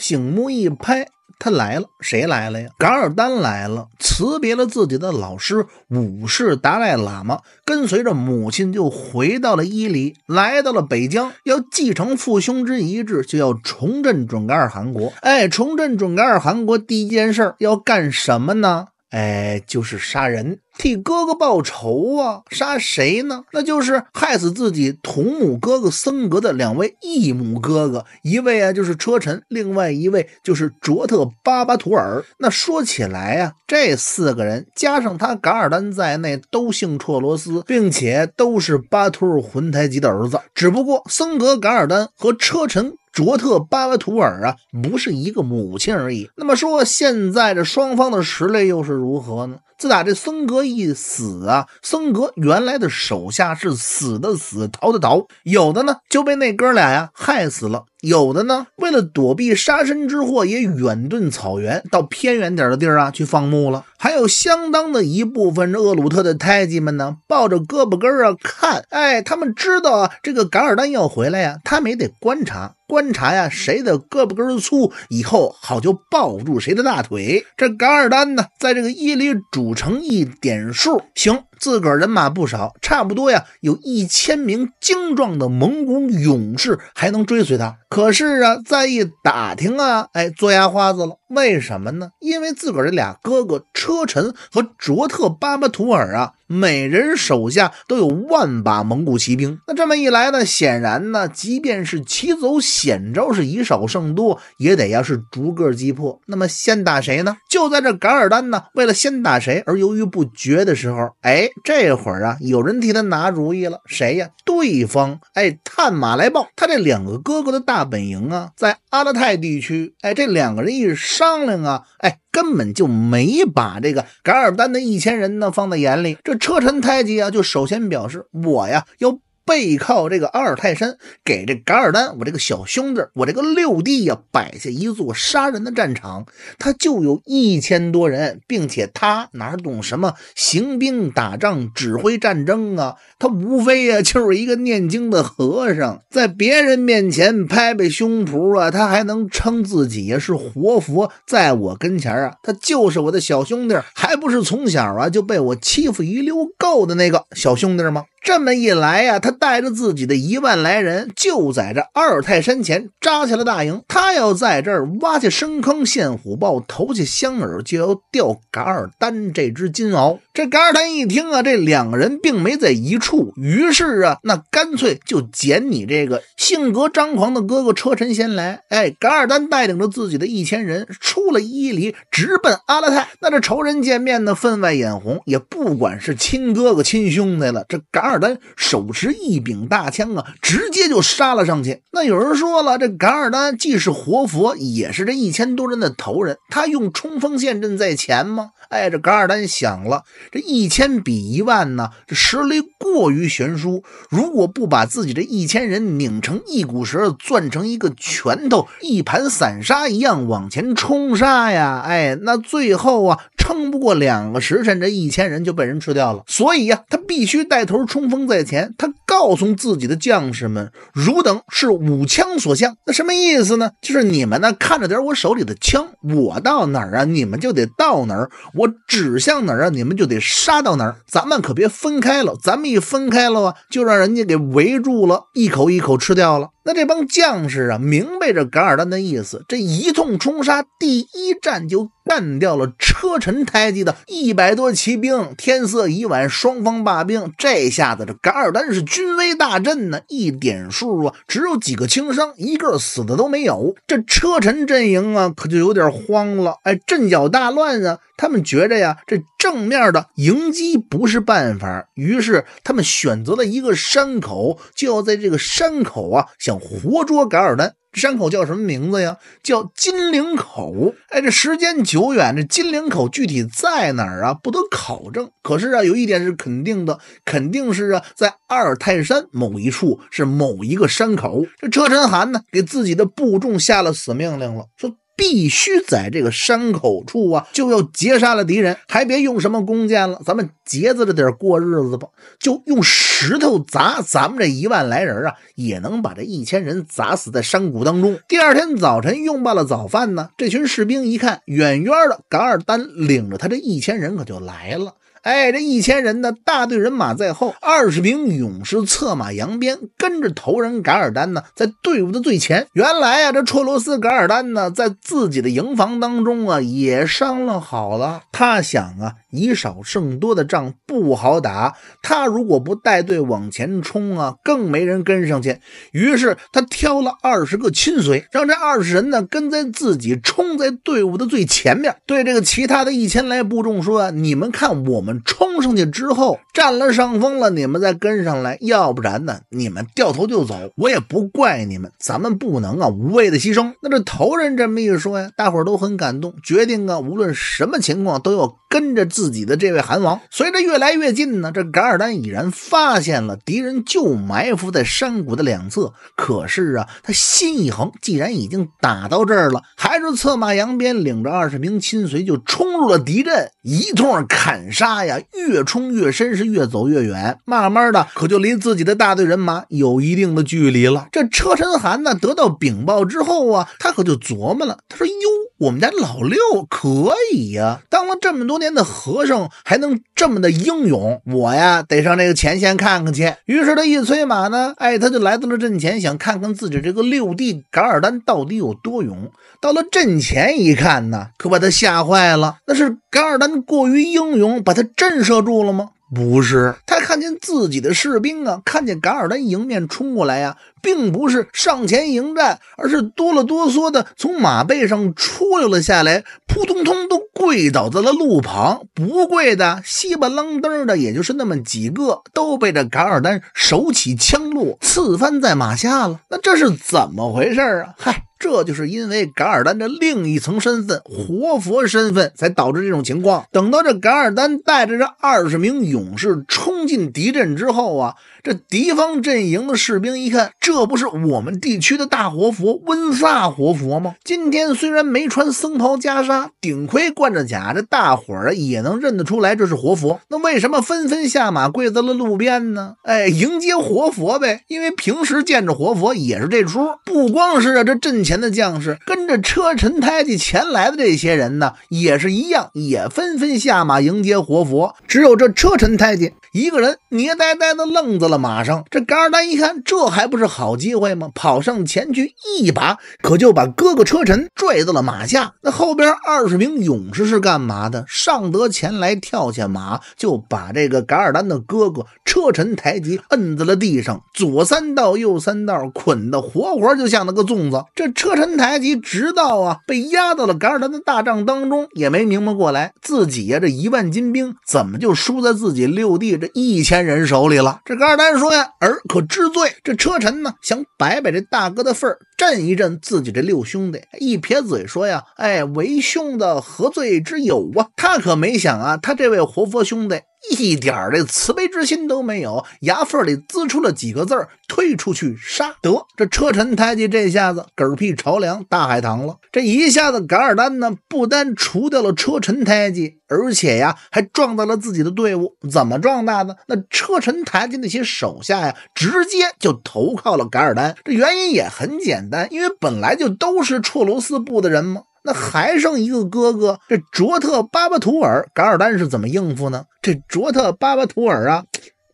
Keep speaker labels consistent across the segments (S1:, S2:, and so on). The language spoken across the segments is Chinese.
S1: 醒木一拍，他来了，谁来了呀？噶尔丹来了，辞别了自己的老师五世达赖喇嘛，跟随着母亲就回到了伊犁，来到了北疆，要继承父兄之遗志，就要重振准噶尔汗国。哎，重振准噶尔汗国第一件事要干什么呢？哎，就是杀人。替哥哥报仇啊！杀谁呢？那就是害死自己同母哥哥森格的两位异母哥哥，一位啊就是车臣，另外一位就是卓特巴巴图尔。那说起来啊，这四个人加上他噶尔丹在内，都姓绰罗斯，并且都是巴图尔浑台吉的儿子。只不过森格、噶尔丹和车臣。卓特巴瓦图尔啊，不是一个母亲而已。那么说，现在这双方的实力又是如何呢？自打这森格一死啊，森格原来的手下是死的死，逃的逃，有的呢就被那哥俩呀害死了，有的呢为了躲避杀身之祸，也远遁草原，到偏远点的地儿啊去放牧了。还有相当的一部分这厄鲁特的太记们呢，抱着胳膊根儿啊看，哎，他们知道啊，这个噶尔丹要回来呀，他们也得观察。观察呀，谁的胳膊根粗，以后好就抱住谁的大腿。这噶尔丹呢，在这个一里组成一点数，行。自个儿人马不少，差不多呀，有一千名精壮的蒙古勇士还能追随他。可是啊，再一打听啊，哎，做牙花子了。为什么呢？因为自个儿这俩哥哥车臣和卓特巴巴图尔啊，每人手下都有万把蒙古骑兵。那这么一来呢，显然呢，即便是骑走险招是以少胜多，也得要是逐个击破。那么先打谁呢？就在这噶尔丹呢，为了先打谁而犹豫不决的时候，哎。这会儿啊，有人替他拿主意了，谁呀？对方，哎，《探马来报》，他这两个哥哥的大本营啊，在阿勒泰地区。哎，这两个人一商量啊，哎，根本就没把这个噶尔丹的一千人呢放在眼里。这车臣太吉啊，就首先表示，我呀要。背靠这个阿尔泰山，给这噶尔丹，我这个小兄弟，我这个六弟呀，摆下一座杀人的战场。他就有一千多人，并且他哪懂什么行兵打仗、指挥战争啊？他无非呀就是一个念经的和尚，在别人面前拍拍胸脯啊，他还能称自己是活佛。在我跟前啊，他就是我的小兄弟，还不是从小啊就被我欺负一溜够的那个小兄弟吗？这么一来呀，他。带着自己的一万来人，就在这阿尔泰山前扎下了大营。他要在这儿挖下深坑，陷虎豹，投下香饵，就要钓噶尔丹这只金鳌。这噶尔丹一听啊，这两个人并没在一处，于是啊，那干脆就捡你这个性格张狂的哥哥车臣先来。哎，噶尔丹带领着自己的一千人出了伊犁，直奔阿拉泰。那这仇人见面呢，分外眼红，也不管是亲哥哥、亲兄弟了。这噶尔丹手持一一柄大枪啊，直接就杀了上去。那有人说了，这噶尔丹既是活佛，也是这一千多人的头人。他用冲锋陷阵在前吗？哎，这噶尔丹想了，这一千比一万呢，这实力过于悬殊。如果不把自己这一千人拧成一股绳，攥成一个拳头，一盘散沙一样往前冲杀呀，哎，那最后啊，撑不过两个时辰，这一千人就被人吃掉了。所以呀，他必须带头冲锋在前，他。告诉自己的将士们：“汝等是五枪所向，那什么意思呢？就是你们呢看着点我手里的枪，我到哪儿啊，你们就得到哪儿；我指向哪儿啊，你们就得杀到哪儿。咱们可别分开了，咱们一分开了啊，就让人家给围住了，一口一口吃掉了。”那这帮将士啊，明白着噶尔丹的意思，这一通冲杀，第一战就干掉了车臣台吉的一百多骑兵。天色已晚，双方罢兵。这下子，这噶尔丹是军威大振呢，一点数啊，只有几个轻伤，一个死的都没有。这车臣阵营啊，可就有点慌了，哎，阵脚大乱啊。他们觉着呀，这正面的迎击不是办法，于是他们选择了一个山口，就要在这个山口啊，想活捉噶尔丹。山口叫什么名字呀？叫金陵口。哎，这时间久远，这金陵口具体在哪儿啊？不得考证。可是啊，有一点是肯定的，肯定是啊，在阿尔泰山某一处是某一个山口。这车臣汗呢，给自己的部众下了死命令了，说。必须在这个山口处啊，就要截杀了敌人，还别用什么弓箭了，咱们节子着点过日子吧，就用石头砸，咱们这一万来人啊，也能把这一千人砸死在山谷当中。第二天早晨用罢了早饭呢，这群士兵一看，远远的噶尔丹领着他这一千人可就来了。哎，这一千人呢，大队人马在后，二十名勇士策马扬鞭，跟着头人噶尔丹呢，在队伍的最前。原来啊，这绰罗斯噶尔丹呢，在自己的营房当中啊，也商量好了。他想啊，以少胜多的仗不好打，他如果不带队往前冲啊，更没人跟上去。于是他挑了二十个亲随，让这二十人呢跟在自己冲在队伍的最前面，对这个其他的一千来部众说啊：“你们看我们。”冲上去之后占了上风了，你们再跟上来，要不然呢，你们掉头就走，我也不怪你们。咱们不能啊，无谓的牺牲。那这头人这么一说呀，大伙都很感动，决定啊，无论什么情况都要跟着自己的这位韩王。随着越来越近呢，这噶尔丹已然发现了敌人，就埋伏在山谷的两侧。可是啊，他心一横，既然已经打到这儿了，还是策马扬鞭，领着二十名亲随就冲入了敌阵，一通砍杀。哎呀，越冲越深，是越走越远，慢慢的可就离自己的大队人马有一定的距离了。这车臣汗呢，得到禀报之后啊，他可就琢磨了。他说：“哟，我们家老六可以呀，当了这么多年的和尚，还能这么的英勇。我呀，得上这个前线看看去。”于是他一催马呢，哎，他就来到了阵前，想看看自己这个六弟噶尔丹到底有多勇。到了阵前一看呢，可把他吓坏了。那是噶尔丹过于英勇，把他。震慑住了吗？不是，他看见自己的士兵啊，看见噶尔丹迎面冲过来呀，并不是上前迎战，而是哆了哆嗦的从马背上出溜了下来，扑通通都跪倒在了路旁。不跪的稀巴楞登的，也就是那么几个，都被这噶尔丹手起枪落刺翻在马下了。那这是怎么回事啊？嗨！这就是因为噶尔丹的另一层身份活佛身份，才导致这种情况。等到这噶尔丹带着这二十名勇士冲进敌阵之后啊，这敌方阵营的士兵一看，这不是我们地区的大活佛温萨活佛吗？今天虽然没穿僧袍袈裟，顶盔贯着甲，这大伙儿也能认得出来这是活佛。那为什么纷纷下马跪在了路边呢？哎，迎接活佛呗。因为平时见着活佛也是这出，不光是啊，这阵前。前的将士跟着车臣太监前来的这些人呢，也是一样，也纷纷下马迎接活佛。只有这车臣太监一个人，捏呆呆的愣在了马上。这噶尔丹一看，这还不是好机会吗？跑上前去一把，可就把哥哥车臣拽到了马下。那后边二十名勇士是干嘛的？尚德前来跳下马，就把这个噶尔丹的哥哥车臣太极摁在了地上，左三道右三道捆的活活就像那个粽子。这。车臣台吉直到啊被压到了噶尔丹的大帐当中，也没明白过来，自己呀这一万金兵怎么就输在自己六弟这一千人手里了？这噶尔丹说呀：“儿可知罪？”这车臣呢想摆摆这大哥的份儿。震一震自己这六兄弟，一撇嘴说呀：“哎，为兄的何罪之有啊？”他可没想啊，他这位活佛兄弟一点这慈悲之心都没有，牙缝里滋出了几个字儿：“退出去杀得！”这车臣太极这下子嗝屁朝梁大海棠了。这一下子，噶尔丹呢，不单除掉了车臣太极。而且呀，还壮大了自己的队伍。怎么壮大呢？那车臣太极那些手下呀，直接就投靠了噶尔丹。这原因也很简。单，因为本来就都是绰罗斯部的人嘛。那还剩一个哥哥，这卓特巴巴图尔噶尔丹是怎么应付呢？这卓特巴巴图尔啊，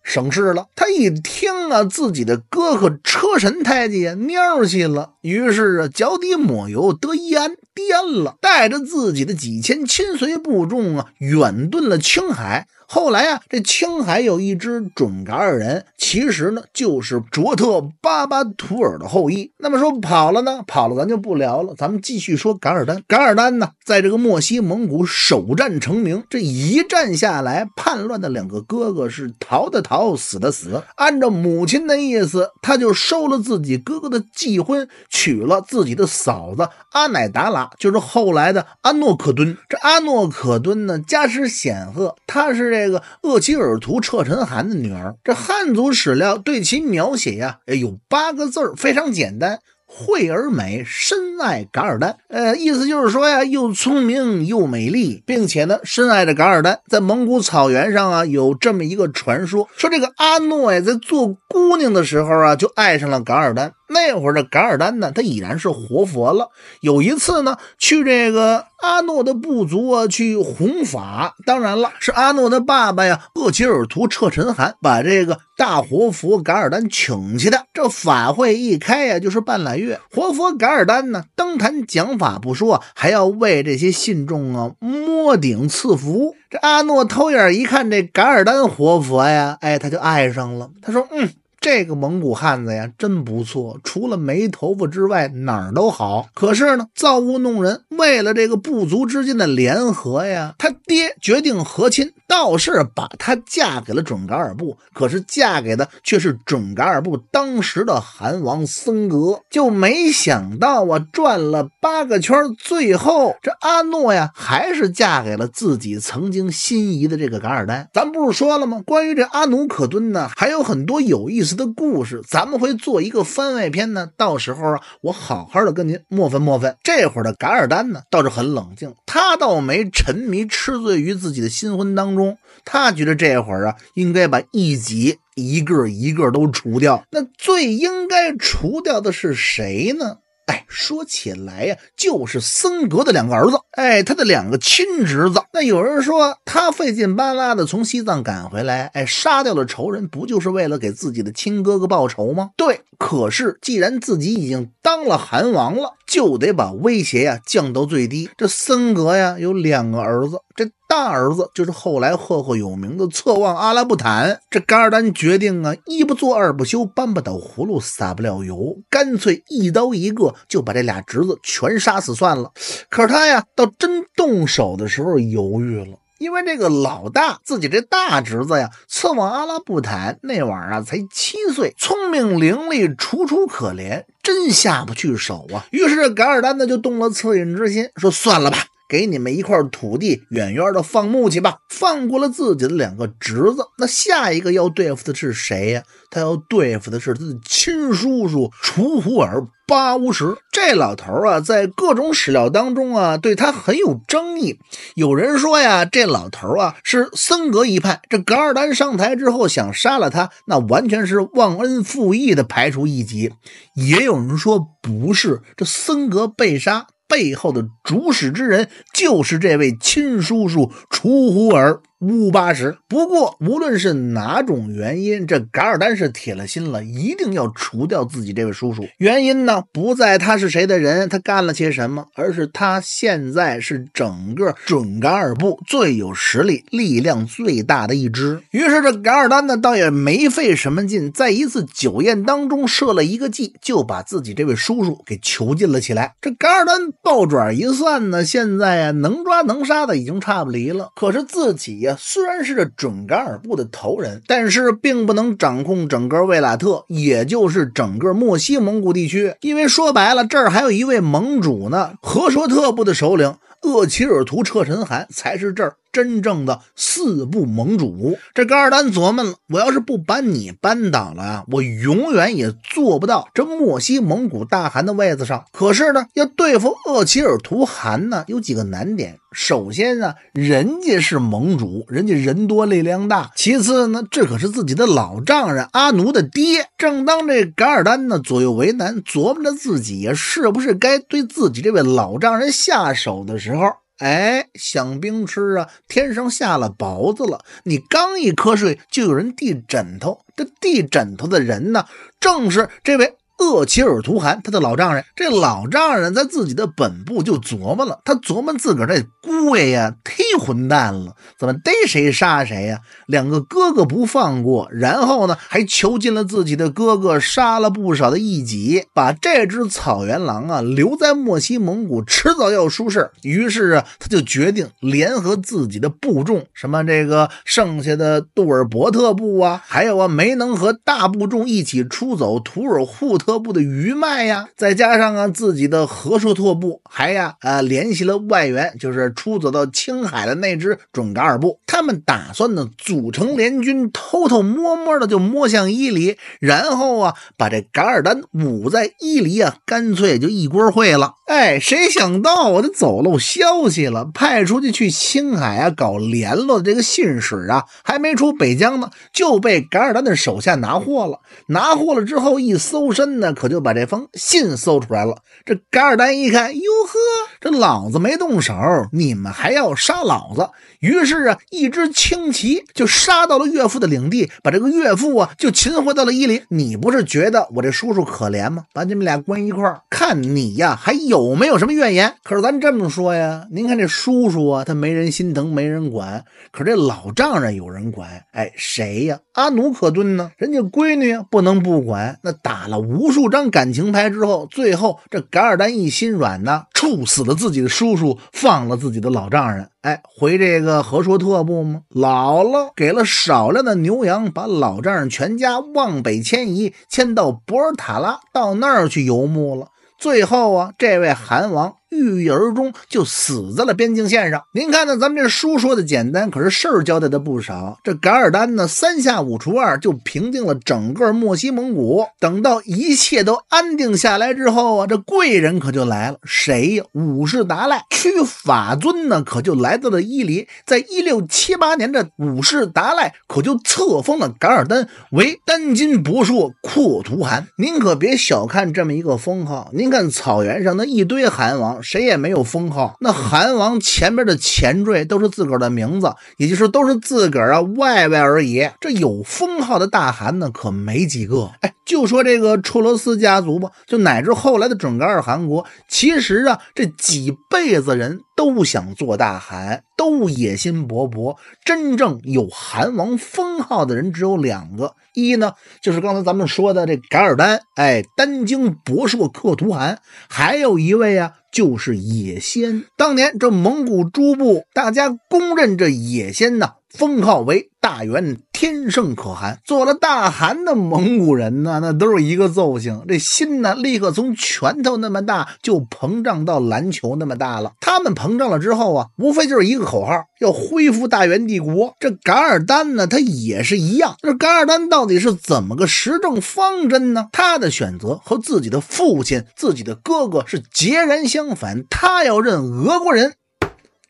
S1: 省事了。他一听啊，自己的哥哥车神太监蔫儿气了，于是啊，脚底抹油，德一安颠了，带着自己的几千亲随部众啊，远遁了青海。后来啊，这青海有一支准噶尔人，其实呢就是卓特巴巴图尔的后裔。那么说跑了呢，跑了咱就不聊了，咱们继续说噶尔丹。噶尔丹呢，在这个墨西蒙古首战成名。这一战下来，叛乱的两个哥哥是逃的逃，死的死。按照母亲的意思，他就收了自己哥哥的继婚，娶了自己的嫂子阿乃达拉，就是后来的阿诺克敦。这阿诺克敦呢，家世显赫，他是。这个鄂齐尔图彻臣汗的女儿，这汉族史料对其描写呀，有八个字儿，非常简单：惠而美，深爱噶尔丹。呃，意思就是说呀，又聪明又美丽，并且呢，深爱着噶尔丹。在蒙古草原上啊，有这么一个传说，说这个阿诺呀，在做姑娘的时候啊，就爱上了噶尔丹。那会儿的噶尔丹呢，他已然是活佛了。有一次呢，去这个阿诺的部族啊去弘法。当然了，是阿诺的爸爸呀，厄齐尔图彻尘汗把这个大活佛噶尔丹请去的。这法会一开呀，就是半拉月。活佛噶尔丹呢，登坛讲法不说，还要为这些信众啊摸顶赐福。这阿诺偷眼一看，这噶尔丹活佛呀，哎，他就爱上了。他说：“嗯。”这个蒙古汉子呀，真不错，除了没头发之外，哪儿都好。可是呢，造物弄人，为了这个部族之间的联合呀，他爹决定和亲，倒是把他嫁给了准噶尔部。可是嫁给的却是准噶尔部当时的韩王僧格。就没想到啊，转了八个圈，最后这阿诺呀，还是嫁给了自己曾经心仪的这个噶尔丹。咱不是说了吗？关于这阿努可敦呢，还有很多有意思。的故事，咱们会做一个番外篇呢。到时候啊，我好好的跟您磨分磨分。这会儿的噶尔丹呢，倒是很冷静，他倒没沉迷吃醉于自己的新婚当中。他觉得这会儿啊，应该把异己一个一个都除掉。那最应该除掉的是谁呢？哎，说起来呀，就是森格的两个儿子，哎，他的两个亲侄子。那有人说他费劲巴拉的从西藏赶回来，哎，杀掉了仇人，不就是为了给自己的亲哥哥报仇吗？对。可是既然自己已经当了韩王了，就得把威胁呀降到最低。这森格呀，有两个儿子。这大儿子就是后来赫赫有名的策妄阿拉布坦。这噶尔丹决定啊，一不做二不休，搬不倒葫芦撒不了油，干脆一刀一个，就把这俩侄子全杀死算了。可是他呀，到真动手的时候犹豫了，因为这个老大自己这大侄子呀，策妄阿拉布坦那晚啊才七岁，聪明伶俐，楚楚可怜，真下不去手啊。于是这噶尔丹呢就动了恻隐之心，说算了吧。给你们一块土地，远远的放牧去吧。放过了自己的两个侄子，那下一个要对付的是谁呀？他要对付的是他的亲叔叔楚虎尔巴乌什。这老头啊，在各种史料当中啊，对他很有争议。有人说呀，这老头啊是森格一派。这噶尔丹上台之后想杀了他，那完全是忘恩负义的排除异己。也有人说不是，这森格被杀。背后的主使之人，就是这位亲叔叔楚虎儿。乌八十。不过，无论是哪种原因，这噶尔丹是铁了心了，一定要除掉自己这位叔叔。原因呢，不在他是谁的人，他干了些什么，而是他现在是整个准噶尔部最有实力、力量最大的一支。于是，这噶尔丹呢，倒也没费什么劲，在一次酒宴当中设了一个计，就把自己这位叔叔给囚禁了起来。这噶尔丹倒转一算呢，现在啊，能抓能杀的已经差不离了，可是自己。虽然是准噶尔部的头人，但是并不能掌控整个卫拉特，也就是整个墨西蒙古地区。因为说白了，这儿还有一位盟主呢，和硕特部的首领鄂齐尔图彻臣汗才是这儿。真正的四部盟主，这噶尔丹琢磨了，我要是不把你扳倒了啊，我永远也坐不到这莫西蒙古大汗的位子上。可是呢，要对付鄂齐尔图汗呢，有几个难点。首先呢，人家是盟主，人家人多力量大；其次呢，这可是自己的老丈人阿奴的爹。正当这噶尔丹呢左右为难，琢磨着自己是不是该对自己这位老丈人下手的时候。哎，想冰吃啊？天上下了雹子了！你刚一瞌睡，就有人递枕头。这递枕头的人呢，正是这位。厄齐尔图汗，他的老丈人，这老丈人在自己的本部就琢磨了，他琢磨自个儿这姑爷呀，忒混蛋了，怎么逮谁杀谁呀？两个哥哥不放过，然后呢，还囚禁了自己的哥哥，杀了不少的义己，把这只草原狼啊留在墨西蒙古，迟早要出事。于是啊，他就决定联合自己的部众，什么这个剩下的杜尔伯特部啊，还有啊没能和大部众一起出走土尔扈特。特部的余脉呀，再加上啊自己的和硕特部，还呀啊联系了外援，就是出走到青海的那支准噶尔部，他们打算呢组成联军，偷偷摸摸的就摸向伊犁，然后啊把这噶尔丹捂在伊犁啊，干脆就一锅烩了。哎，谁想到我这走漏消息了，派出去去青海啊搞联络的这个信使啊，还没出北疆呢，就被噶尔丹的手下拿货了，拿货了之后一搜身。那可就把这封信搜出来了。这噶尔丹一看，哟呵，这老子没动手，你们还要杀老子？于是啊，一支轻骑就杀到了岳父的领地，把这个岳父啊就擒获到了伊犁。你不是觉得我这叔叔可怜吗？把你们俩关一块儿，看你呀还有没有什么怨言。可是咱这么说呀，您看这叔叔啊，他没人心疼，没人管；可这老丈人有人管。哎，谁呀？阿努可敦呢？人家闺女啊，不能不管。那打了无数张感情牌之后，最后这噶尔丹一心软呢，处死了自己的叔叔，放了自己的老丈人。哎，回这个和硕特部吗？姥姥给了少量的牛羊，把老丈人全家往北迁移，迁到博尔塔拉，到那儿去游牧了。最后啊，这位韩王。郁郁而终，就死在了边境线上。您看呢？咱们这书说的简单，可是事儿交代的不少。这噶尔丹呢，三下五除二就平定了整个墨西蒙古。等到一切都安定下来之后啊，这贵人可就来了。谁呀？五世达赖屈法尊呢，可就来到了伊犁。在一六七八年，这五世达赖可就册封了噶尔丹为丹金博硕阔图汗。您可别小看这么一个封号，您看草原上那一堆汗王。谁也没有封号，那韩王前边的前缀都是自个儿的名字，也就是都是自个儿啊外外而已。这有封号的大韩呢，可没几个。哎。就说这个绰罗斯家族吧，就乃至后来的准噶尔汗国，其实啊，这几辈子人都想做大汗，都野心勃勃。真正有汗王封号的人只有两个，一呢就是刚才咱们说的这噶尔丹，哎，丹经博硕克图汗；还有一位啊，就是野仙，当年这蒙古诸部，大家公认这野仙呢。封号为大元天圣可汗，做了大汗的蒙古人呢，那都是一个揍性，这心呢，立刻从拳头那么大就膨胀到篮球那么大了。他们膨胀了之后啊，无非就是一个口号，要恢复大元帝国。这噶尔丹呢，他也是一样。那噶尔丹到底是怎么个实政方针呢？他的选择和自己的父亲、自己的哥哥是截然相反，他要认俄国人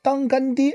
S1: 当干爹。